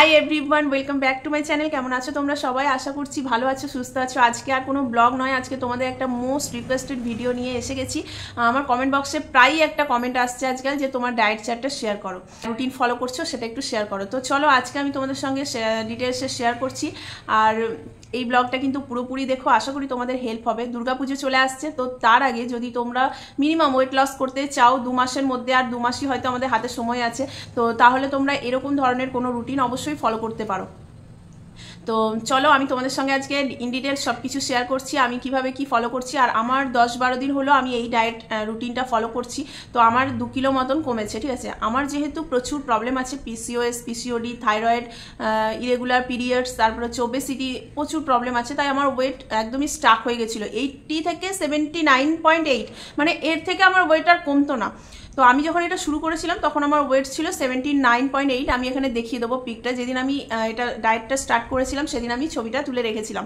high everyone welcome back to my channel কেমন আছো তোমরা সবাই আশা করছি ভালো আছো সুস্থ আছো আজকে আর কোনো ব্লগ নয় আজকে তোমাদের একটা মোস্ট রিকোয়েস্টেড ভিডিও নিয়ে এসে গেছি আমার কমেন্ট বক্সে প্রায়ই একটা কমেন্ট আসছে আজকাল যে তোমার ডায়েট চার্টটা শেয়ার করো রুটিন ফলো করছো সেটা একটু শেয়ার করো তো চলো আজকে আমি তোমাদের সঙ্গে ডিটেলসে শেয়ার করছি আর এই ব্লগটা কিন্তু পুরোপুরি দেখো আশা করি তোমাদের হেল্প হবে দুর্গাপুজো চলে আসছে তো তার আগে যদি তোমরা মিনিমাম ওয়েট লস করতে চাও দু মাসের মধ্যে আর দু মাসই হয়তো আমাদের হাতে সময় আছে তো তাহলে তোমরা এরকম ধরনের কোনো রুটিন অবশ্যই ফলো করতে পারো তো চলো আমি তোমাদের সঙ্গে আজকে ইন ডিটেল সব কিছু শেয়ার করছি আমি কিভাবে কি ফলো করছি আর আমার দশ বারো দিন হলো আমি এই ডায়েট রুটিনটা ফলো করছি তো আমার দু কিলো মতন কমেছে ঠিক আছে আমার যেহেতু প্রচুর প্রবলেম আছে PCOS PCOD thyroid irregular periods তারপরে চোবেসিটি প্রচুর প্রবলেম আছে তাই আমার ওয়েট একদমই স্টাক হয়ে গেছিলো এইটটি থেকে সেভেন্টি নাইন পয়েন্ট এইট মানে এর থেকে আমার ওয়েট আর কমতো না তো আমি যখন এটা শুরু করেছিলাম তখন আমার ওয়েট ছিল সেভেন্টি নাইন পয়েন্ট এইট আমি এখানে দেখিয়ে দেবো পিকটা যেদিন আমি এটা ডায়েটটা স্টার্ট করেছিলাম সেদিন আমি ছবিটা তুলে রেখেছিলাম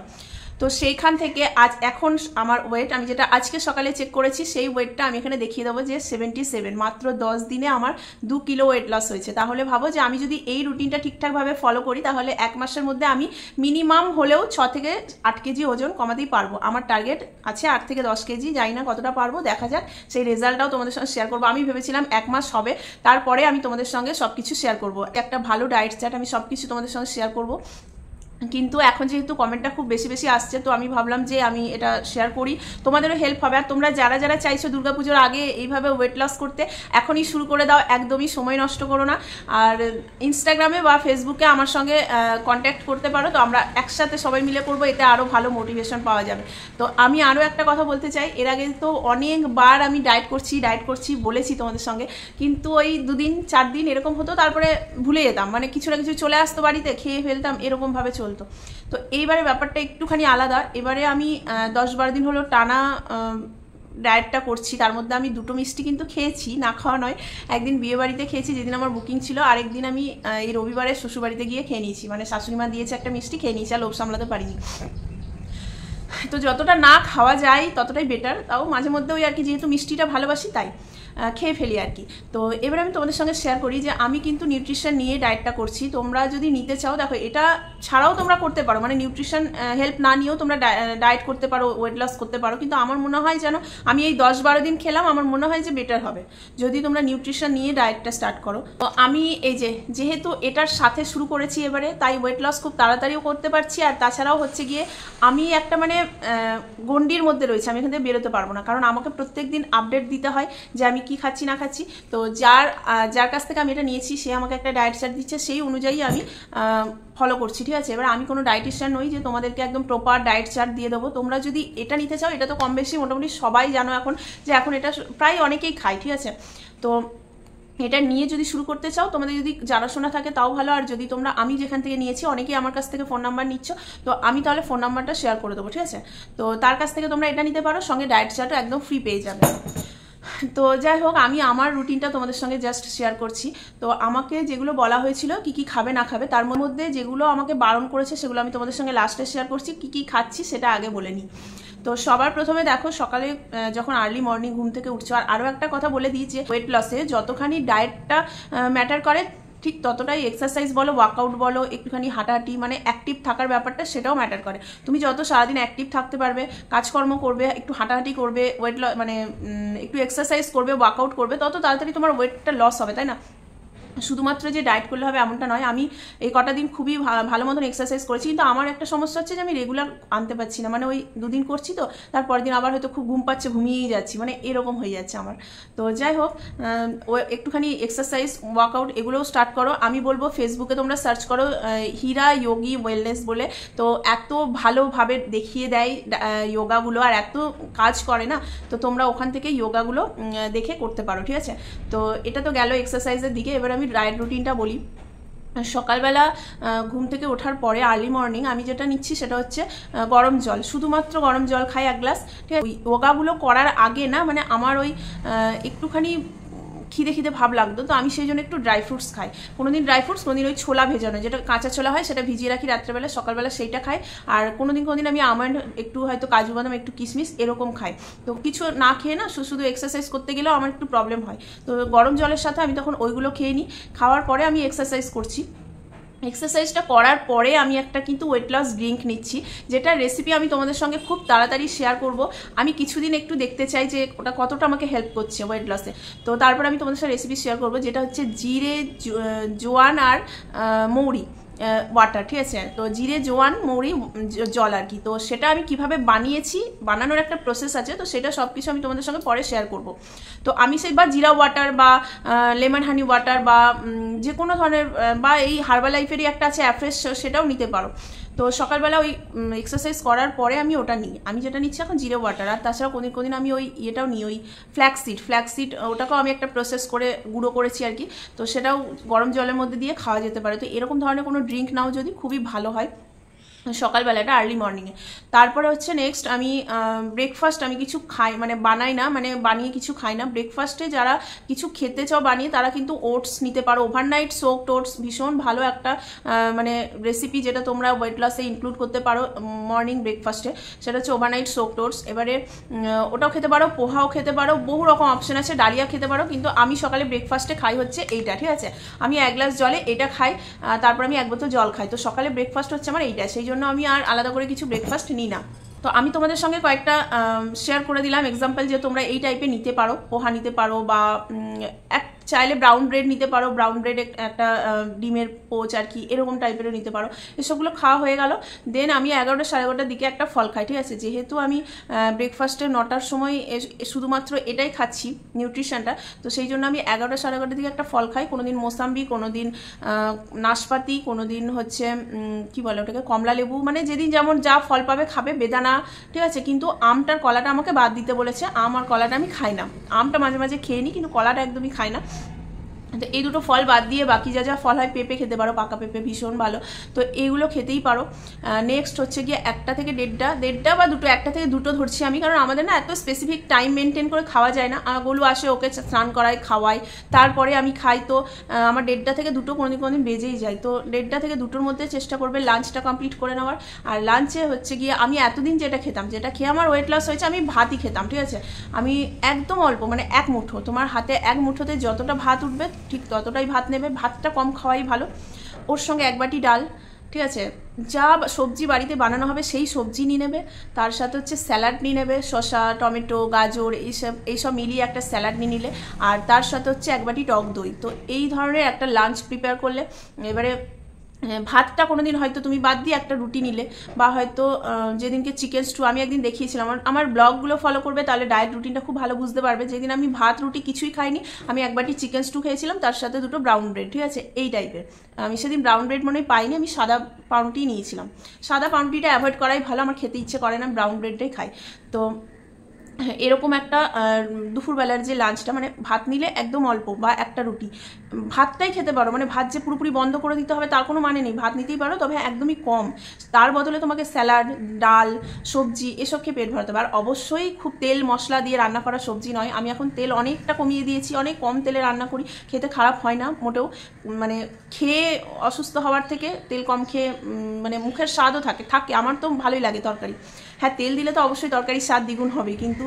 তো সেইখান থেকে আজ এখন আমার ওয়েট আমি যেটা আজকে সকালে চেক করেছি সেই ওয়েটটা আমি এখানে দেখিয়ে দেবো যে সেভেন্টি সেভেন মাত্র দশ দিনে আমার দু কিলো ওয়েট লস হয়েছে তাহলে ভাবো যে আমি যদি এই রুটিনটা ঠিকঠাকভাবে ফলো করি তাহলে এক মাসের মধ্যে আমি মিনিমাম হলেও ছ থেকে আট কেজি ওজন কমাতেই পারবো আমার টার্গেট আছে আট থেকে দশ কেজি জানি না কতটা পারবো দেখা যাক সেই রেজাল্টটাও তোমাদের সঙ্গে শেয়ার করবো আমি ভেবেছিলাম এক মাস হবে তারপরে আমি তোমাদের সঙ্গে সব কিছু শেয়ার করবো একটা ভালো ডায়েট চার্ট আমি সব কিছু তোমাদের সঙ্গে শেয়ার করবো কিন্তু এখন যেহেতু কমেন্টটা খুব বেশি বেশি আসছে তো আমি ভাবলাম যে আমি এটা শেয়ার করি তোমাদেরও হেল্প হবে আর তোমরা যারা যারা চাইছো দুর্গাপুজোর আগে এইভাবে ওয়েট লস করতে এখনই শুরু করে দাও একদমই সময় নষ্ট করো না আর ইনস্টাগ্রামে বা ফেসবুকে আমার সঙ্গে কন্ট্যাক্ট করতে পারো তো আমরা একসাথে সবাই মিলে করবো এতে আরও ভালো মোটিভেশন পাওয়া যাবে তো আমি আরও একটা কথা বলতে চাই এর আগে তো অনেকবার আমি ডায়েট করছি ডায়েট করছি বলেছি তোমাদের সঙ্গে কিন্তু ওই দুদিন চার দিন এরকম হতো তারপরে ভুলে যেতাম মানে কিছু না কিছু চলে আসতো বাড়িতে খেয়ে ফেলতাম এরকমভাবে চলে চলতো তো এইবারে ব্যাপারটা একটুখানি আলাদা এবারে আমি দশ বারো দিন হলো টানা ডায়েটটা করছি তার মধ্যে আমি দুটো মিষ্টি কিন্তু খেয়েছি না খাওয়া নয় একদিন বিয়েবাড়িতে খেয়েছি যেদিন আমার বুকিং ছিল আরেকদিন আমি এই রবিবারে শ্বশুরবাড়িতে গিয়ে খেয়ে নিয়েছি মানে শাশুড়িমা দিয়েছে একটা মিষ্টি খেয়ে নিয়েছি আর লোভ সামলাতে পারিনি তো যতটা না খাওয়া যায় ততটাই বেটার তাও মাঝে মধ্যে ওই আর কি যেহেতু মিষ্টিটা ভালোবাসি তাই খেয়ে ফেলি আর কি তো এবার আমি তোমাদের সঙ্গে শেয়ার করি যে আমি কিন্তু নিউট্রিশন নিয়ে ডায়েটটা করছি তোমরা যদি নিতে চাও দেখো এটা ছাড়াও তোমরা করতে পারো মানে নিউট্রিশন হেল্প না নিয়েও তোমরা ডায়েট করতে পারো ওয়েট লস করতে পারো কিন্তু আমার মনে হয় যেন আমি এই দশ বারো দিন খেলাম আমার মনে হয় যে বেটার হবে যদি তোমরা নিউট্রিশন নিয়ে ডায়েটটা স্টার্ট করো তো আমি এই যে যেহেতু এটার সাথে শুরু করেছি এবারে তাই ওয়েট লস খুব তাড়াতাড়িও করতে পারছি আর তাছাড়াও হচ্ছে গিয়ে আমি একটা মানে গণ্ডির মধ্যে রয়েছে আমি এখান থেকে বেরোতে পারবো না কারণ আমাকে প্রত্যেক দিন আপডেট দিতে হয় যে আমি কি খাচ্ছি না খাচ্ছি তো যার যার কাছ থেকে আমি এটা নিয়েছি সে আমাকে একটা ডায়েট চার্ট দিচ্ছে সেই অনুযায়ী আমি ফলো করছি ঠিক আছে এবার আমি কোনো ডায়েটিশিয়ান নই যে তোমাদেরকে একদম প্রপার ডায়েট চার্ট দিয়ে দেবো তোমরা যদি এটা নিতে চাও এটা তো কম বেশি মোটামুটি সবাই জানো এখন যে এখন এটা প্রায় অনেকেই খায় ঠিক আছে তো এটা নিয়ে যদি শুরু করতে চাও তোমাদের যদি জানাশোনা থাকে তাও ভালো আর যদি তোমরা আমি যেখান থেকে নিয়েছি অনেকেই আমার কাছ থেকে ফোন নাম্বার নিচ্ছ তো আমি তাহলে ফোন নাম্বারটা শেয়ার করে দেবো ঠিক আছে তো তার কাছ থেকে তোমরা এটা নিতে পারো সঙ্গে ডায়েট চার্টও একদম ফ্রি পেয়ে যাবে তো যাই হোক আমি আমার রুটিনটা তোমাদের সঙ্গে জাস্ট শেয়ার করছি তো আমাকে যেগুলো বলা হয়েছিল কি কি খাবে না খাবে তার মধ্যে যেগুলো আমাকে বারণ করেছে সেগুলো আমি তোমাদের সঙ্গে লাস্টে শেয়ার করছি কি কি খাচ্ছি সেটা আগে বলে নিই তো সবার প্রথমে দেখো সকালে যখন আর্লি মর্নিং ঘুম থেকে উঠছো আর আরও একটা কথা বলে দিই যে ওয়েট লসে যতখানি ডায়েটটা ম্যাটার করে ঠিক ততটাই এক্সারসাইজ বলো ওয়ার্কআউট বলো একটুখানি হাঁটাহাঁটি মানে অ্যাক্টিভ থাকার ব্যাপারটা সেটাও ম্যাটার করে তুমি যত সারাদিন অ্যাক্টিভ থাকতে পারবে কাজকর্ম করবে একটু হাঁটাহাঁটি করবে ওয়েট মানে একটু এক্সারসাইজ করবে ওয়ার্কআউট করবে তত তাড়াতাড়ি তোমার ওয়েটটা লস হবে তাই না শুধুমাত্র যে ডায়েট করলে হবে এমনটা নয় আমি এই কটা দিন খুবই ভালো মতন এক্সারসাইজ করেছি কিন্তু আমার একটা সমস্যা হচ্ছে যে আমি রেগুলার আনতে পারছি না মানে ওই দুদিন করছি তো তারপরের দিন আবার হয়তো খুব ঘুম পাচ্ছে ঘুমিয়েই যাচ্ছি মানে এরকম হয়ে যাচ্ছে আমার তো যাই হোক একটুখানি এক্সারসাইজ ওয়ার্কআউট এগুলোও স্টার্ট করো আমি বলবো ফেসবুকে তোমরা সার্চ করো হীরা ইয়োগি ওয়েলনেস বলে তো এত ভালোভাবে দেখিয়ে দেয় যোগাগুলো আর এত কাজ করে না তো তোমরা ওখান থেকে যোগাগুলো দেখে করতে পারো ঠিক আছে তো এটা তো গেল এক্সারসাইজের দিকে এবার আমি আমি ডায়েট রুটিনটা বলি সকালবেলা ঘুম থেকে ওঠার পরে আর্লি মর্নিং আমি যেটা নিচ্ছি সেটা হচ্ছে গরম জল শুধুমাত্র গরম জল খাই এক গ্লাস ঠিক আছে ওগাগুলো করার আগে না মানে আমার ওই একটুখানি খিদে খিদে ভাব লাগতো তো আমি সেই জন্য একটু ড্রাই ফ্রুটস খাই কোনো দিন ড্রাই ফ্রুটস কোনোদিন ওই ছোলা ভেজানো যেটা কাঁচা ছোলা হয় সেটা ভিজিয়ে রাখি রাত্রেবেলা সকালবেলা সেইটা খাই আর কোনো দিন কোনো দিন আমি আমন্ড একটু হয়তো কাজু বাদাম একটু কিশমিশ এরকম খাই তো কিছু না খেয়ে না শুধু এক্সারসাইজ করতে গেলেও আমার একটু প্রবলেম হয় তো গরম জলের সাথে আমি তখন ওইগুলো খেয়ে নিই খাওয়ার পরে আমি এক্সারসাইজ করছি এক্সারসাইজটা করার পরে আমি একটা কিন্তু ওয়েট লস ড্রিঙ্ক নিচ্ছি যেটা রেসিপি আমি তোমাদের সঙ্গে খুব তাড়াতাড়ি শেয়ার করব আমি কিছুদিন একটু দেখতে চাই যে ওটা কতটা আমাকে হেল্প করছে ওয়েট লসে তো তারপর আমি তোমাদের সঙ্গে রেসিপি শেয়ার করব যেটা হচ্ছে জিরে জোয়ান আর মৌরি ওয়াটার ঠিক আছে তো জিরে জোয়ান মৌরি জল আর কি তো সেটা আমি কিভাবে বানিয়েছি বানানোর একটা প্রসেস আছে তো সেটা সব কিছু আমি তোমাদের সঙ্গে পরে শেয়ার করব তো আমি সেই বা জিরা ওয়াটার বা লেমন হানি ওয়াটার বা যে কোনো ধরনের বা এই হার্বাল লাইফেরই একটা আছে অ্যাফ্রেশ সেটাও নিতে পারো তো সকালবেলা ওই এক্সারসাইজ করার পরে আমি ওটা নিই আমি যেটা নিচ্ছি এখন জিরো ওয়াটার আর তাছাড়া কোনদিন কোনদিন আমি ওই ইয়েটাও নিই ওই ফ্ল্যাক্সিড ফ্ল্যাক্সিড ওটাকেও আমি একটা প্রসেস করে গুঁড়ো করেছি আর কি তো সেটাও গরম জলের মধ্যে দিয়ে খাওয়া যেতে পারে তো এরকম ধরনের কোনো ড্রিঙ্ক নাও যদি খুবই ভালো হয় সকালবেলাটা আর্লি মর্নিংয়ে তারপরে হচ্ছে নেক্সট আমি ব্রেকফাস্ট আমি কিছু খাই মানে বানাই না মানে বানিয়ে কিছু খাই না ব্রেকফাস্টে যারা কিছু খেতে চাও বানিয়ে তারা কিন্তু ওটস নিতে পারো ওভারনাইট সোক টোটস ভীষণ ভালো একটা মানে রেসিপি যেটা তোমরা ওয়েট লসে ইনক্লুড করতে পারো মর্নিং ব্রেকফাস্টে সেটা হচ্ছে ওভারনাইট সোক টোটস এবারে ওটাও খেতে পারো পোহাও খেতে পারো বহু রকম অপশান আছে ডালিয়া খেতে পারো কিন্তু আমি সকালে ব্রেকফাস্টে খাই হচ্ছে এইটা ঠিক আছে আমি এক গ্লাস জলে এটা খাই তারপর আমি এক বোতল জল খাই তো সকালে ব্রেকফাস্ট হচ্ছে আমার এইটা সেই জন্য জন্য আমি আর আলাদা করে কিছু ব্রেকফাস্ট নিই না তো আমি তোমাদের সঙ্গে কয়েকটা শেয়ার করে দিলাম এক্সাম্পল যে তোমরা এই টাইপে নিতে পারো পোহা নিতে পারো বা এক চাইলে ব্রাউন ব্রেড নিতে পারো ব্রাউন ব্রেড একটা ডিমের পোচ আর কি এরকম টাইপেরও নিতে পারো এসবগুলো খাওয়া হয়ে গেল দেন আমি এগারোটা সাড়ে এগারোটার দিকে একটা ফল খাই ঠিক আছে যেহেতু আমি ব্রেকফাস্টে নটার সময় শুধুমাত্র এটাই খাচ্ছি নিউট্রিশনটা তো সেই জন্য আমি এগারোটা সাড়ে এগারোটার দিকে একটা ফল খাই কোনো দিন মোসাম্বি কোনো দিন নাশপাতি কোনো দিন হচ্ছে কি বলে ওটাকে কমলা লেবু মানে যেদিন যেমন যা ফল পাবে খাবে বেদানা ঠিক আছে কিন্তু আমটার কলাটা আমাকে বাদ দিতে বলেছে আম আর কলাটা আমি খাই না আমটা মাঝে মাঝে খেয়ে নিই কিন্তু কলাটা একদমই খাই না তো এই দুটো ফল বাদ দিয়ে বাকি যা যা ফল হয় পেঁপে খেতে পারো পাকা পেঁপে ভীষণ ভালো তো এইগুলো খেতেই পারো নেক্সট হচ্ছে গিয়ে একটা থেকে দেড়টা দেড়টা বা দুটো একটা থেকে দুটো ধরছি আমি কারণ আমাদের না এত স্পেসিফিক টাইম মেনটেন করে খাওয়া যায় না গোলু আসে ওকে স্নান করাই খাওয়াই তারপরে আমি খাই তো আমার দেড়টা থেকে দুটো কোনোদিন কোনোদিন বেজেই যায় তো দেড়টা থেকে দুটোর মধ্যে চেষ্টা করবে লাঞ্চটা কমপ্লিট করে নেওয়ার আর লাঞ্চে হচ্ছে গিয়ে আমি এতদিন যেটা খেতাম যেটা খেয়ে আমার ওয়েট লস হয়েছে আমি ভাতই খেতাম ঠিক আছে আমি একদম অল্প মানে এক মুঠো তোমার হাতে এক মুঠোতে যতটা ভাত উঠবে ঠিক ততটাই ভাত নেবে ভাতটা কম খাওয়াই ভালো ওর সঙ্গে এক বাটি ডাল ঠিক আছে যা সবজি বাড়িতে বানানো হবে সেই সবজি নিয়ে নেবে তার সাথে হচ্ছে স্যালাড নিয়ে নেবে শসা টমেটো গাজর এইসব এইসব মিলিয়ে একটা স্যালাড নিয়ে নিলে আর তার সাথে হচ্ছে এক বাটি টক দই তো এই ধরনের একটা লাঞ্চ প্রিপেয়ার করলে এবারে হ্যাঁ, ভাতটা কোনো দিন হয়তো তুমি বাদ দিয়ে একটা রুটি নিলে বা হয়তো যেদিনকে চিকেন স্টু আমি একদিন দেখিয়েছিলাম আমার আমার ব্লগগুলো ফলো করবে তাহলে ডায়েট রুটিনটা খুব ভালো বুঝতে পারবে যেদিন আমি ভাত রুটি কিছুই খাইনি আমি একবারটি চিকেন স্টু খেয়েছিলাম তার সাথে দুটো ব্রাউন ব্রেড ঠিক আছে এই টাইপের আমি সেদিন ব্রাউন ব্রেড মনে পাইনি আমি সাদা পাউরুটি নিয়েছিলাম সাদা পাউরুটিটা অ্যাভয়েড করাই ভালো আমার খেতে ইচ্ছে করে না ব্রাউন ব্রেডটাই খাই তো হ্যাঁ, এরকম একটা দুপুরবেলার যে লাঞ্চটা মানে ভাত নিলে একদম অল্প বা একটা রুটি ভাতটাই খেতে পারো মানে ভাত যে পুরোপুরি বন্ধ করে দিতে হবে তার কোনো মানে নেই ভাত নিতেই পারো তবে হ্যাঁ, একদমই কম তার বদলে তোমাকে স্যালাড ডাল সবজি এসব খেয়ে পেট ভরাতে পারো অবশ্যই খুব তেল মশলা দিয়ে রান্না করা সবজি নয় আমি এখন তেল অনেকটা কমিয়ে দিয়েছি অনেক কম তেলে রান্না করি খেতে খারাপ হয় না মোটেও মানে খেয়ে অসুস্থ হওয়ার থেকে তেল কম খেয়ে মানে মুখের স্বাদও থাকে থাকে আমার তো ভালোই লাগে তরকারি হ্যাঁ তেল দিলে তো অবশ্যই তরকারির স্বাদ দ্বিগুণ হবে কিন্তু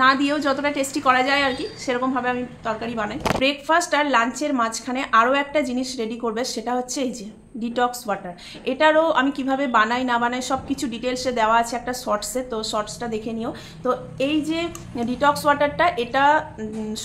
না দিয়েও যতটা টেস্টি করা যায় আর কি সেরকমভাবে আমি তরকারি বানাই ব্রেকফাস্ট আর লাঞ্চ লাঞ্চের মাঝখানে আরও একটা জিনিস রেডি করবে সেটা হচ্ছে এই যে ডিটক্স ওয়াটার এটারও আমি কিভাবে বানাই না বানাই সব কিছু ডিটেলসে দেওয়া আছে একটা শর্টসে তো শর্টসটা দেখে নিও তো এই যে ডিটক্স ওয়াটারটা এটা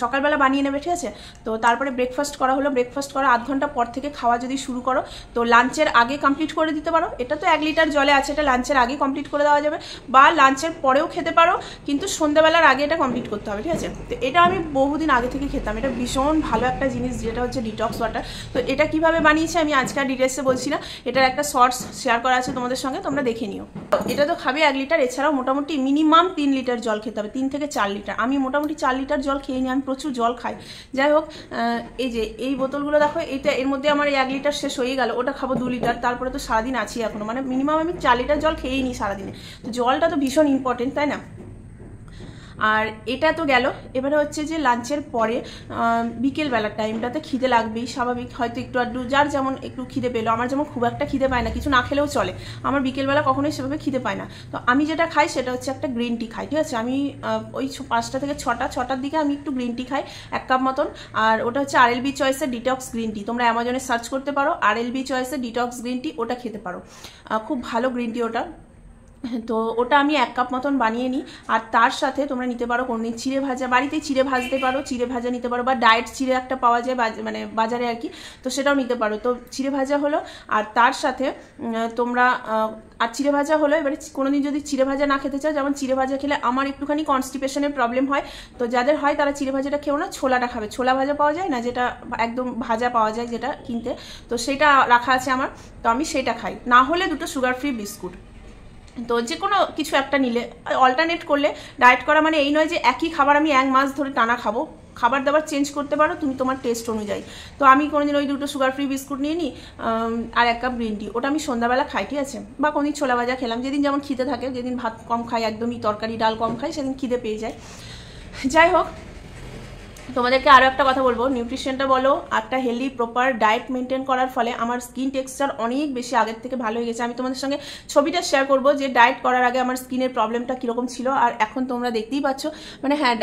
সকালবেলা বানিয়ে নেবে ঠিক আছে তো তারপরে ব্রেকফাস্ট করা হলো ব্রেকফাস্ট করা আধ ঘন্টা পর থেকে খাওয়া যদি শুরু করো তো লাঞ্চের আগে কমপ্লিট করে দিতে পারো এটা তো এক লিটার জলে আছে এটা লাঞ্চের আগে কমপ্লিট করে দেওয়া যাবে বা লাঞ্চের পরেও খেতে পারো কিন্তু সন্ধ্যাবেলার আগে এটা কমপ্লিট করতে হবে ঠিক আছে তো এটা আমি বহুদিন আগে থেকে খেতাম এটা ভীষণ ভালো একটা জিনিস যেটা হচ্ছে ডিটক্স ওয়াটার তো এটা কিভাবে বানিয়েছি আমি আজকে ডিটেলস এসে বলছি না এটার একটা শর্টস শেয়ার করা আছে তোমাদের সঙ্গে তোমরা দেখে নিও এটা তো খাবে এক লিটার এছাড়াও মোটামুটি মিনিমাম তিন লিটার জল খেতে হবে তিন থেকে চার লিটার আমি মোটামুটি চার লিটার জল খেয়ে নিই আমি প্রচুর জল খাই যাই হোক এই যে এই বোতলগুলো দেখো এটা এর মধ্যে আমার এক লিটার শেষ হয়ে গেল ওটা খাবো দু লিটার তারপরে তো সারাদিন আছি এখনও মানে মিনিমাম আমি চার লিটার জল খেয়েই নিই সারাদিনে তো জলটা তো ভীষণ ইম্পর্টেন্ট তাই না আর এটা তো গেল এবারে হচ্ছে যে লাঞ্চের পরে বিকেলবেলার টাইমটাতে খিদে লাগবেই স্বাভাবিক হয়তো একটু আড্ডু যার যেমন একটু খিদে পেলো আমার যেমন খুব একটা খিদে পায় না কিছু না খেলেও চলে আমার বিকেলবেলা কখনোই সেভাবে খিদে পায় না তো আমি যেটা খাই সেটা হচ্ছে একটা গ্রিন টি খাই ঠিক আছে আমি ওই পাঁচটা থেকে ছটা ছটার দিকে আমি একটু গ্রিন টি খাই এক কাপ মতন আর ওটা হচ্ছে আর এলবি চয়েসের ডিটক্স গ্রিন টি তোমরা অ্যামাজনে সার্চ করতে পারো আর এলবি চয়েসের ডিটক্স গ্রিন টি ওটা খেতে পারো খুব ভালো গ্রিন টি ওটা তো ওটা আমি এক কাপ মতন বানিয়ে নিই আর তার সাথে তোমরা নিতে পারো কোনো চিড়ে ভাজা বাড়িতে চিড়ে ভাজতে পারো চিড়ে ভাজা নিতে পারো বা ডায়েট চিড়ে একটা পাওয়া যায় মানে বাজারে আর কি তো সেটাও নিতে পারো তো চিড়ে ভাজা হলো আর তার সাথে তোমরা আর চিড়ে ভাজা হলো এবারে কোনোদিন যদি চিড়ে ভাজা না খেতে চাও যেমন চিড়ে ভাজা খেলে আমার একটুখানি কনস্টিপেশনের প্রবলেম হয় তো যাদের হয় তারা চিড়ে ভাজাটা খেও না ছোলাটা খাবে ছোলা ভাজা পাওয়া যায় না যেটা একদম ভাজা পাওয়া যায় যেটা কিনতে তো সেটা রাখা আছে আমার তো আমি সেটা খাই না হলে দুটো সুগার ফ্রি বিস্কুট তো যে কোনো কিছু একটা নিলে অল্টারনেট করলে ডায়েট করা মানে এই নয় যে একই খাবার আমি এক মাস ধরে টানা খাবো খাবার দাবার চেঞ্জ করতে পারো তুমি তোমার টেস্ট অনুযায়ী তো আমি কোনোদিন ওই দুটো সুগার ফ্রি বিস্কুট নিয়ে নিই আর এক কাপ গ্রিন টি ওটা আমি সন্ধ্যাবেলা খাই ঠিক আছে বা দিন ছোলা ভাজা খেলাম যেদিন যেমন খিদে থাকে যেদিন ভাত কম খাই একদমই তরকারি ডাল কম খাই সেদিন খিদে পেয়ে যায় যাই হোক তোমাদেরকে আরও একটা কথা বলবো নিউট্রিশনটা বলো একটা হেলদি প্রপার ডায়েট মেনটেন করার ফলে আমার স্কিন টেক্সচার অনেক বেশি আগের থেকে ভালো হয়ে গেছে আমি তোমাদের সঙ্গে ছবিটা শেয়ার করবো যে ডায়েট করার আগে আমার স্কিনের প্রবলেমটা কীরকম ছিল আর এখন তোমরা দেখতেই পাচ্ছ মানে হ্যাঁ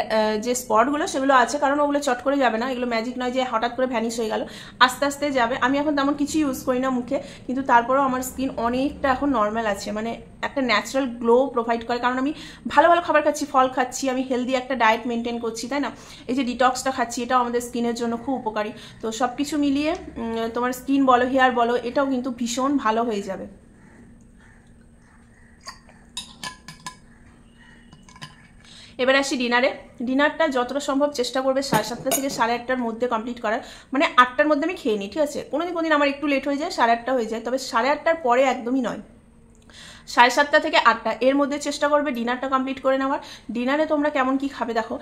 যে স্পটগুলো সেগুলো আছে কারণ ওগুলো চট করে যাবে না এগুলো ম্যাজিক নয় যে হঠাৎ করে ভ্যানিশ হয়ে গেল আস্তে আস্তে যাবে আমি এখন তেমন কিছু ইউজ করি না মুখে কিন্তু তারপরেও আমার স্কিন অনেকটা এখন নর্মাল আছে মানে একটা ন্যাচারাল গ্লো প্রোভাইড করে কারণ আমি ভালো ভালো খাবার খাচ্ছি ফল খাচ্ছি আমি হেলদি একটা ডায়েট মেনটেন করছি তাই না এই যে ডিটক্সটা খাচ্ছি এটাও আমাদের স্কিনের জন্য খুব উপকারী তো সব কিছু মিলিয়ে তোমার স্কিন বলো হেয়ার বলো এটাও কিন্তু ভীষণ ভালো হয়ে যাবে এবার আসি ডিনারে ডিনারটা যতটা সম্ভব চেষ্টা করবে সাড়ে সাতটা থেকে সাড়ে আটটার মধ্যে কমপ্লিট করার মানে আটটার মধ্যে আমি খেয়ে নিই ঠিক আছে কোনোদিন কোনোদিন আমার একটু লেট হয়ে যায় সাড়ে আটটা হয়ে যায় তবে সাড়ে আটটার পরে একদমই নয় সাড়ে সাতটা থেকে আটটা এর মধ্যে চেষ্টা করবে ডিনারটা কমপ্লিট করে নেওয়ার ডিনারে তোমরা কেমন কি খাবে দেখো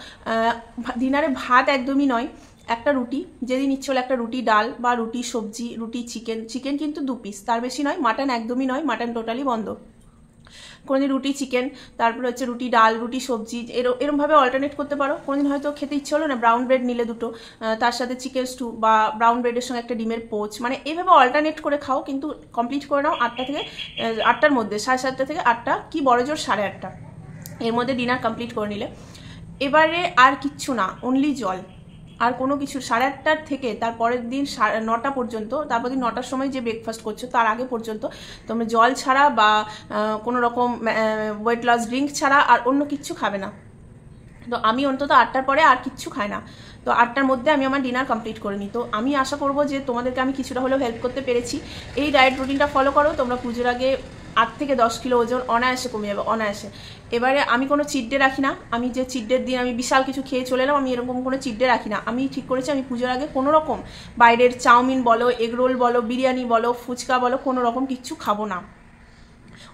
ডিনারে ভাত একদমই নয় একটা রুটি যেদিন ইচ্ছে হলো একটা রুটি ডাল বা রুটি সবজি রুটি চিকেন চিকেন কিন্তু দু পিস তার বেশি নয় মাটন একদমই নয় মাটন টোটালি বন্ধ কোনোদিন রুটি চিকেন তারপর হচ্ছে রুটি ডাল রুটি সবজি এরম এরমভাবে অল্টারনেট করতে পারো কোনোদিন হয়তো খেতে ইচ্ছে হলো না ব্রাউন ব্রেড নিলে দুটো তার সাথে চিকেন স্টু বা ব্রাউন ব্রেডের সঙ্গে একটা ডিমের পোচ মানে এভাবে অল্টারনেট করে খাও কিন্তু কমপ্লিট করে নাও আটটা থেকে আটটার মধ্যে সাড়ে সাতটা থেকে আটটা কি বড় জোর সাড়ে আটটা এর মধ্যে ডিনার কমপ্লিট করে নিলে এবারে আর কিচ্ছু না অনলি জল আর কোনো কিছু সাড়ে আটটার থেকে তার পরের দিন নটা পর্যন্ত তারপর দিন নটার সময় যে ব্রেকফাস্ট করছো তার আগে পর্যন্ত তোমরা জল ছাড়া বা কোনো রকম ওয়েট লস ড্রিঙ্ক ছাড়া আর অন্য কিচ্ছু খাবে না তো আমি অন্তত আটটার পরে আর কিচ্ছু খাই না তো আটটার মধ্যে আমি আমার ডিনার কমপ্লিট করে নিই তো আমি আশা করব যে তোমাদেরকে আমি কিছুটা হলেও হেল্প করতে পেরেছি এই ডায়েট রুটিনটা ফলো করো তোমরা পুজোর আগে আট থেকে দশ কিলো ওজন অনায়াসে কমে যাবে অনায়াসে এবারে আমি কোনো চিড্ডে রাখি না আমি যে চিড্ডের দিন আমি বিশাল কিছু খেয়ে চলে এলাম আমি এরকম কোনো চিড্ডে রাখি না আমি ঠিক করেছি আমি পুজোর আগে কোনো রকম বাইরের চাউমিন বলো এগরোল বলো বিরিয়ানি বলো ফুচকা বলো কোনো রকম কিচ্ছু খাবো না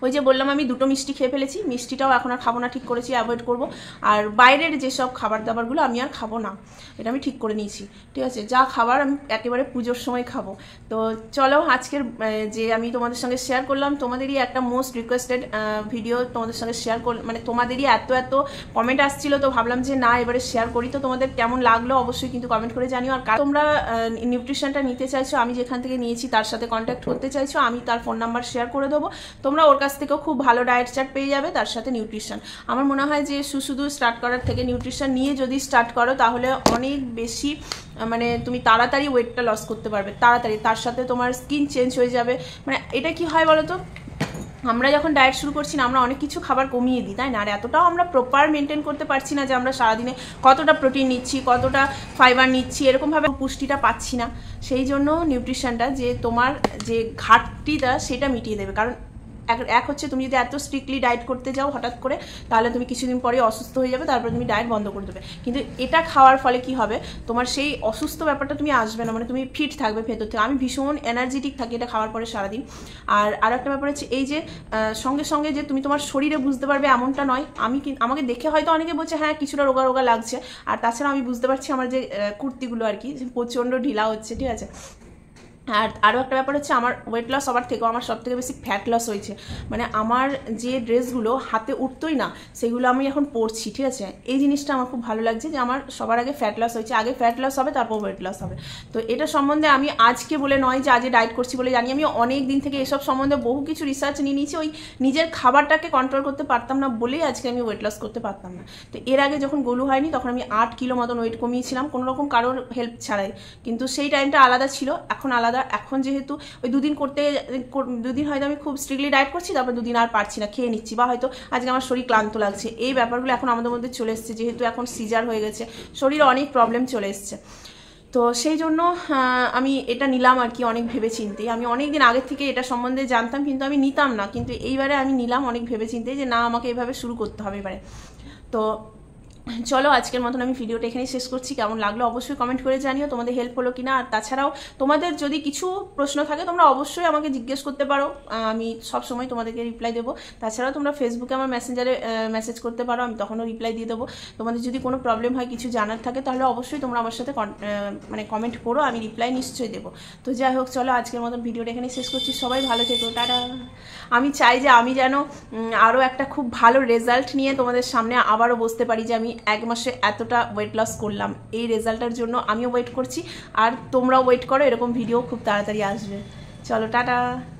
ওই যে বললাম আমি দুটো মিষ্টি খেয়ে ফেলেছি মিষ্টিটাও এখন আর খাবো না ঠিক করেছি অ্যাভয়েড করব আর বাইরের যেসব খাবার দাবারগুলো আমি আর খাবো না এটা আমি ঠিক করে নিয়েছি ঠিক আছে যা খাবার আমি একেবারে পুজোর সময় খাবো তো চলো আজকের যে আমি তোমাদের সঙ্গে শেয়ার করলাম তোমাদেরই একটা মোস্ট রিকোয়েস্টেড ভিডিও তোমাদের সঙ্গে শেয়ার কর মানে তোমাদেরই এত এত কমেন্ট আসছিল তো ভাবলাম যে না এবারে শেয়ার করি তো তোমাদের কেমন লাগলো অবশ্যই কিন্তু কমেন্ট করে জানিও আর তোমরা নিউট্রিশনটা নিতে চাইছো আমি যেখান থেকে নিয়েছি তার সাথে কন্ট্যাক্ট করতে চাইছো আমি তার ফোন নাম্বার শেয়ার করে দেবো তোমরা ওর ওর কাছ থেকেও খুব ভালো ডায়েট চার্ট পেয়ে যাবে তার সাথে নিউট্রিশন আমার মনে হয় যে শুধু স্টার্ট করার থেকে নিউট্রিশন নিয়ে যদি স্টার্ট করো তাহলে অনেক বেশি মানে তুমি তাড়াতাড়ি ওয়েটটা লস করতে পারবে তাড়াতাড়ি তার সাথে তোমার স্কিন চেঞ্জ হয়ে যাবে মানে এটা কি হয় বলো তো আমরা যখন ডায়েট শুরু করছি না আমরা অনেক কিছু খাবার কমিয়ে দিই তাই না আর এতটাও আমরা প্রপার মেনটেন করতে পারছি না যে আমরা সারাদিনে কতটা প্রোটিন নিচ্ছি কতটা ফাইবার নিচ্ছি এরকমভাবে পুষ্টিটা পাচ্ছি না সেই জন্য নিউট্রিশনটা যে তোমার যে ঘাটতিটা সেটা মিটিয়ে দেবে কারণ এক হচ্ছে তুমি যদি এত স্ট্রিক্টলি ডায়েট করতে যাও হঠাৎ করে তাহলে তুমি কিছুদিন পরে অসুস্থ হয়ে যাবে তারপরে তুমি ডায়েট বন্ধ করে দেবে কিন্তু এটা খাওয়ার ফলে কি হবে তোমার সেই অসুস্থ ব্যাপারটা তুমি আসবে না মানে তুমি ফিট থাকবে ভেতর থেকে আমি ভীষণ এনার্জেটিক থাকি এটা খাওয়ার পরে সারাদিন আর আর একটা ব্যাপার হচ্ছে এই যে সঙ্গে সঙ্গে যে তুমি তোমার শরীরে বুঝতে পারবে এমনটা নয় আমি কি আমাকে দেখে হয়তো অনেকে বলছে হ্যাঁ কিছুটা রোগা রোগা লাগছে আর তাছাড়া আমি বুঝতে পারছি আমার যে কুর্তিগুলো আর কি প্রচণ্ড ঢিলা হচ্ছে ঠিক আছে আর আরও একটা ব্যাপার হচ্ছে আমার ওয়েট লস হওয়ার থেকেও আমার সব থেকে বেশি ফ্যাট লস হয়েছে মানে আমার যে ড্রেসগুলো হাতে উঠতোই না সেগুলো আমি এখন পরছি ঠিক আছে এই জিনিসটা আমার খুব ভালো লাগছে যে আমার সবার আগে ফ্যাট লস হয়েছে আগে ফ্যাট লস হবে তারপর ওয়েট লস হবে তো এটা সম্বন্ধে আমি আজকে বলে নয় যে আজকে ডায়েট করছি বলে জানি আমি অনেক দিন থেকে এসব সম্বন্ধে বহু কিছু রিসার্চ নিয়ে নিয়েছি ওই নিজের খাবারটাকে কন্ট্রোল করতে পারতাম না বলেই আজকে আমি ওয়েট লস করতে পারতাম না তো এর আগে যখন গোলু হয়নি তখন আমি আট কিলো মতন ওয়েট কমিয়েছিলাম কোনোরকম কারোর হেল্প ছাড়াই কিন্তু সেই টাইমটা আলাদা ছিল এখন আলাদা আলাদা এখন যেহেতু ওই দুদিন করতে দুদিন হয়তো আমি খুব স্ট্রিক্টলি ডায়েট করছি তারপর দুদিন আর পারছি না খেয়ে নিচ্ছি বা হয়তো আজকে আমার শরীর ক্লান্ত লাগছে এই ব্যাপারগুলো এখন আমাদের মধ্যে চলে এসছে যেহেতু এখন সিজার হয়ে গেছে শরীরে অনেক প্রবলেম চলে এসছে তো সেই জন্য আমি এটা নিলাম আর কি অনেক ভেবে চিনতে আমি অনেক দিন আগের থেকে এটা সম্বন্ধে জানতাম কিন্তু আমি নিতাম না কিন্তু এইবারে আমি নিলাম অনেক ভেবে চিনতে যে না আমাকে এভাবে শুরু করতে হবে এবারে তো চলো আজকের মতন আমি ভিডিওটা এখানেই শেষ করছি কেমন লাগলো অবশ্যই কমেন্ট করে জানিও তোমাদের হেল্প হলো কিনা আর তাছাড়াও তোমাদের যদি কিছু প্রশ্ন থাকে তোমরা অবশ্যই আমাকে জিজ্ঞেস করতে পারো আমি সব সময় তোমাদেরকে রিপ্লাই দেবো তাছাড়াও তোমরা ফেসবুকে আমার মেসেঞ্জারে মেসেজ করতে পারো আমি তখনও রিপ্লাই দিয়ে দেবো তোমাদের যদি কোনো প্রবলেম হয় কিছু জানার থাকে তাহলে অবশ্যই তোমরা আমার সাথে মানে কমেন্ট করো আমি রিপ্লাই নিশ্চয়ই দেবো তো যাই হোক চলো আজকের মতন ভিডিওটা এখানে শেষ করছি সবাই ভালো থেকো তারা আমি চাই যে আমি যেন আরও একটা খুব ভালো রেজাল্ট নিয়ে তোমাদের সামনে আবারও বসতে পারি যে আমি এক মাসে এতটা ওয়েট লস করলাম এই রেজাল্টের জন্য আমিও ওয়েট করছি আর তোমরাও ওয়েট করো এরকম ভিডিও খুব তাড়াতাড়ি আসবে চলো টাটা